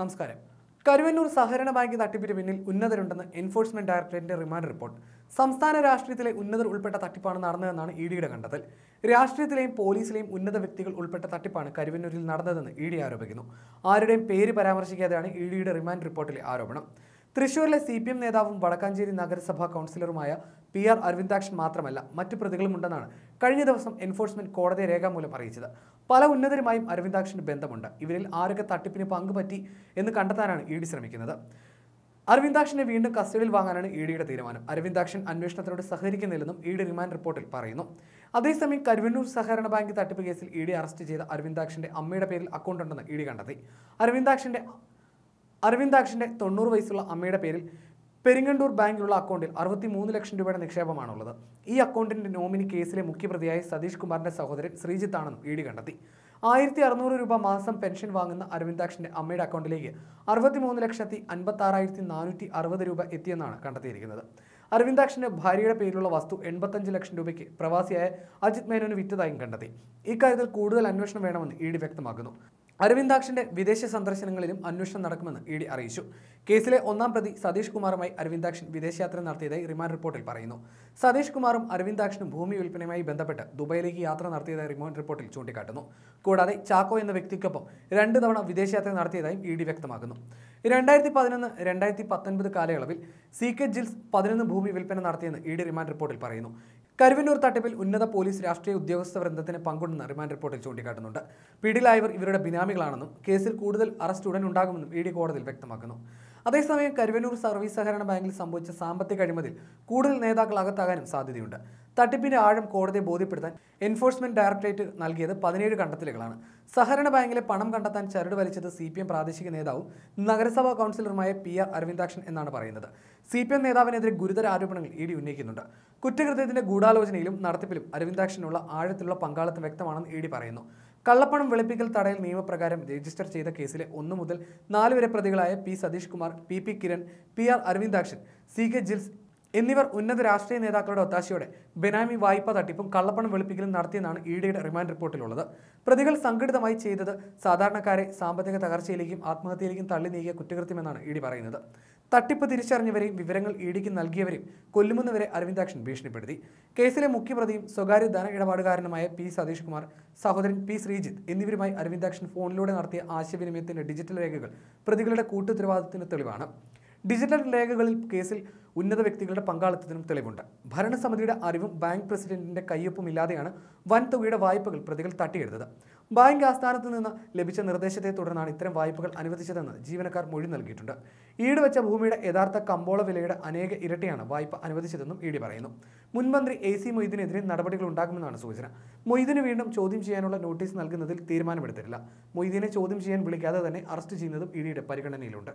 നമസ്കാരം കരുവന്നൂർ സഹകരണ ബാങ്ക് തട്ടിപ്പിന് പിന്നിൽ ഉന്നതരുണ്ടെന്ന് എൻഫോഴ്സ്മെന്റ് ഡയറക്ടറേറ്റിന്റെ റിമാൻഡ് റിപ്പോർട്ട് സംസ്ഥാന രാഷ്ട്രീയത്തിലെ ഉന്നതർ ഉൾപ്പെട്ട തട്ടിപ്പാണ് നടന്നതെന്നാണ് ഇ ഡിയുടെ കണ്ടെത്തൽ രാഷ്ട്രീയത്തിലെയും പോലീസിലെയും ഉന്നത വ്യക്തികൾ ഉൾപ്പെട്ട തട്ടിപ്പാണ് കരുവന്നൂരിൽ നടന്നതെന്ന് ഇ ഡി ആരോപിക്കുന്നു ആരുടെയും പേര് പരാമർശിക്കാതെയാണ് ഇ ഡിയുടെ റിമാൻഡ് റിപ്പോർട്ടിലെ ആരോപണം തൃശൂരിലെ സി പി എം നേതാവും വടക്കാഞ്ചേരി നഗരസഭാ കൗൺസിലറുമായ പി ആർ അരവിന്ദാക്ഷൻ മാത്രമല്ല മറ്റു പ്രതികളുമുണ്ടെന്നാണ് കഴിഞ്ഞ ദിവസം എൻഫോഴ്സ്മെന്റ് കോടതി രേഖാമൂലം അറിയിച്ചത് പല ഉന്നതരുമായും അരവിന്ദാക്ഷന് ബന്ധമുണ്ട് ഇവരിൽ ആരൊക്കെ തട്ടിപ്പിന് പങ്കുപറ്റി എന്ന് കണ്ടെത്താനാണ് ഇ ഡി ശ്രമിക്കുന്നത് അരവിന്ദാക്ഷിനെ വീണ്ടും കസ്റ്റഡിയിൽ വാങ്ങാനാണ് ഇ ഡിയുടെ തീരുമാനം അരവിന്ദാക്ഷൻ അന്വേഷണത്തിനോട് സഹകരിക്കുന്നില്ലെന്നും ഇ ഡി റിമാൻഡ് റിപ്പോർട്ടിൽ പറയുന്നു അതേസമയം കരുവന്നൂർ സഹകരണ ബാങ്ക് തട്ടിപ്പ് കേസിൽ ഇ ഡി അറസ്റ്റ് ചെയ്ത അരവിന്ദാക്ഷിന്റെ അമ്മയുടെ പേരിൽ അക്കൗണ്ട് ഉണ്ടെന്ന് ഇ ഡി കണ്ടെത്തി അരവിന്ദാക്ഷിന്റെ അരവിന്ദാക്ഷിന്റെ തൊണ്ണൂറ് വയസ്സുള്ള അമ്മയുടെ പേരിൽ പെരിങ്ങണ്ടൂർ ബാങ്കിലുള്ള അക്കൗണ്ടിൽ അറുപത്തി മൂന്ന് ലക്ഷം രൂപയുടെ നിക്ഷേപമാണുള്ളത് ഈ അക്കൗണ്ടിന്റെ നോമിനി കേസിലെ മുഖ്യപ്രതിയായ സതീഷ് കുമാറിൻ്റെ സഹോദരൻ ശ്രീജിത്ത് ആണെന്നും ഇ ഡി കണ്ടെത്തി ആയിരത്തി അറുന്നൂറ് രൂപ മാസം പെൻഷൻ വാങ്ങുന്ന അരവിന്ദാക്ഷിൻ്റെ അമ്മയുടെ അക്കൗണ്ടിലേക്ക് മൂന്ന് ലക്ഷത്തി അൻപത്താറായിരത്തി നാനൂറ്റി അറുപത് രൂപ എത്തിയെന്നാണ് കണ്ടെത്തിയിരിക്കുന്നത് അരവിന്ദാക്ഷിൻ്റെ ഭാര്യയുടെ പേരിലുള്ള വസ്തു എൺപത്തഞ്ച് ലക്ഷം രൂപയ്ക്ക് പ്രവാസിയായ അജിത് മേനോന് വിറ്റതായും കണ്ടെത്തി ഇക്കാര്യത്തിൽ കൂടുതൽ അന്വേഷണം വേണമെന്ന് ഇ ഡി വ്യക്തമാക്കുന്നു അരവിന്ദാക്ഷന്റെ വിദേശ സന്ദർശനങ്ങളിലും അന്വേഷണം നടക്കുമെന്ന് ഇ ഡി അറിയിച്ചു കേസിലെ ഒന്നാം പ്രതി സതീഷ് കുമാറുമായി അരവിന്ദാക്ഷൻ വിദേശയാത്ര നടത്തിയതായി റിമാൻഡ് റിപ്പോർട്ടിൽ പറയുന്നു സതീഷ് കുമാറും അരവിന്ദാക്ഷനും ഭൂമി വിൽപ്പനയുമായി ബന്ധപ്പെട്ട് ദുബൈയിലേക്ക് യാത്ര നടത്തിയതായി റിമാൻഡ് റിപ്പോർട്ടിൽ ചൂണ്ടിക്കാട്ടുന്നു കൂടാതെ ചാക്കോ എന്ന വ്യക്തിക്കൊപ്പം രണ്ട് തവണ വിദേശയാത്ര നടത്തിയതായും ഇ ഡി വ്യക്തമാക്കുന്നു രണ്ടായിരത്തി പതിനൊന്ന് രണ്ടായിരത്തി പത്തൊൻപത് കാലയളവിൽ സി കെ ജിൽസ് പതിനൊന്ന് ഭൂമി വിൽപ്പന നടത്തിയെന്ന് ഇ ഡി റിമാൻഡ് റിപ്പോർട്ടിൽ പറയുന്നു കരുവന്നൂർ തട്ടിപ്പിൽ ഉന്നത പോലീസ് രാഷ്ട്രീയ ഉദ്യോഗസ്ഥ വൃന്ദത്തിന് പങ്കുണ്ടെന്ന് റിമാൻഡ് റിപ്പോർട്ടിൽ ചൂണ്ടിക്കാട്ടുന്നുണ്ട് പിടിയിലായവർ ഇവരുടെ ബിനാമികളാണെന്നും കേസിൽ കൂടുതൽ അറസ്റ്റ് ഉടൻ ഉണ്ടാകുമെന്നും ഇ ഡി കോടതിയിൽ വ്യക്തമാക്കുന്നു അതേസമയം കരുവന്നൂർ സർവീസ് സഹകരണ ബാങ്കിൽ സംഭവിച്ച സാമ്പത്തിക അഴിമതിയിൽ കൂടുതൽ നേതാക്കൾ അകത്താകാനും സാധ്യതയുണ്ട് തട്ടിപ്പിന്റെ ആഴം കോടതിയെ ബോധ്യപ്പെടുത്താൻ എൻഫോഴ്സ്മെന്റ് ഡയറക്ടറേറ്റ് നൽകിയത് പതിനേഴ് കണ്ടെത്തലുകളാണ് സഹകരണ ബാങ്കിലെ പണം കണ്ടെത്താൻ ചരട് വലിച്ചത് സി പി എം പ്രാദേശിക നേതാവും നഗരസഭാ കൗൺസിലറുമായ പി ആർ അരവിന്ദാക്ഷൻ എന്നാണ് പറയുന്നത് സി പി എം നേതാവിനെതിരെ ഗുരുതര ആരോപണങ്ങൾ ഇ ഡി ഉന്നയിക്കുന്നുണ്ട് കുറ്റകൃത്യത്തിന്റെ ഗൂഢാലോചനയിലും നടത്തിപ്പിലും അരവിന്ദാക്ഷനുള്ള ആഴത്തിലുള്ള പങ്കാളിത്തം വ്യക്തമാണെന്ന് ഇ ഡി പറയുന്നു കള്ളപ്പണം വെളുപ്പിക്കൽ തടയൽ നിയമപ്രകാരം രജിസ്റ്റർ ചെയ്ത കേസിലെ ഒന്നു മുതൽ നാലുവരെ പ്രതികളായ P Sathish Kumar P P Kiran P R Aravindakshan C K Jils എന്നിവർ ഉന്നത രാഷ്ട്രീയ നേതാക്കളുടെ ഒത്താശയോടെ ബെനാമി വായ്പ തട്ടിപ്പും കള്ളപ്പണം വെളുപ്പിക്കലും നടത്തിയെന്നാണ് ഇ ഡിയുടെ റിമാൻഡ് റിപ്പോർട്ടിലുള്ളത് പ്രതികൾ സംഘടിതമായി ചെയ്തത് സാധാരണക്കാരെ സാമ്പത്തിക തകർച്ചയിലേക്കും ആത്മഹത്യയിലേക്കും തള്ളി നീക്കിയ കുറ്റകൃത്യമെന്നാണ് ഇ ഡി പറയുന്നത് തട്ടിപ്പ് തിരിച്ചറിഞ്ഞവരെയും വിവരങ്ങൾ ഇ ഡിക്ക് നൽകിയവരെയും കൊല്ലുമെന്നവരെ അരവിന്ദാക്ഷൻ ഭീഷണിപ്പെടുത്തി കേസിലെ മുഖ്യപ്രതിയും സ്വകാര്യ ധന ഇടപാടുകാരനുമായ പി സതീഷ് കുമാർ സഹോദരൻ പി ശ്രീജിത്ത് എന്നിവരുമായി അരവിന്ദാക്ഷൻ ഫോണിലൂടെ നടത്തിയ ആശയവിനിമയത്തിന്റെ ഡിജിറ്റൽ രേഖകൾ പ്രതികളുടെ കൂട്ടുത്തരവാദിത്തത്തിന് തെളിവാണ് ഡിജിറ്റൽ രേഖകളിൽ കേസിൽ ഉന്നത വ്യക്തികളുടെ പങ്കാളിത്തത്തിനും തെളിവുണ്ട് ഭരണസമിതിയുടെ അറിവും ബാങ്ക് പ്രസിഡന്റിന്റെ കയ്യൊപ്പും ഇല്ലാതെയാണ് വൻ തുകയുടെ വായ്പകൾ പ്രതികൾ തട്ടിയെടുത്തത് ബാങ്ക് ആസ്ഥാനത്ത് നിന്ന് ലഭിച്ച നിർദ്ദേശത്തെ തുടർന്നാണ് ഇത്തരം വായ്പകൾ അനുവദിച്ചതെന്ന് ജീവനക്കാർ മൊഴി നൽകിയിട്ടുണ്ട് ഈട് വെച്ച ഭൂമിയുടെ യഥാർത്ഥ കമ്പോള വിലയുടെ അനേക ഇരട്ടിയാണ് വായ്പ അനുവദിച്ചതെന്നും ഇ ഡി പറയുന്നു മുൻമന്ത്രി എ സി മൊയ്തീനെതിരെ നടപടികൾ ഉണ്ടാകുമെന്നാണ് സൂചന മൊയ്തീന് വീണ്ടും ചോദ്യം ചെയ്യാനുള്ള നോട്ടീസ് നൽകുന്നതിൽ തീരുമാനമെടുത്തിട്ടില്ല മൊയ്തീനെ ചോദ്യം ചെയ്യാൻ വിളിക്കാതെ തന്നെ അറസ്റ്റ് ചെയ്യുന്നതും ഇ ഡിയുടെ പരിഗണനയിലുണ്ട്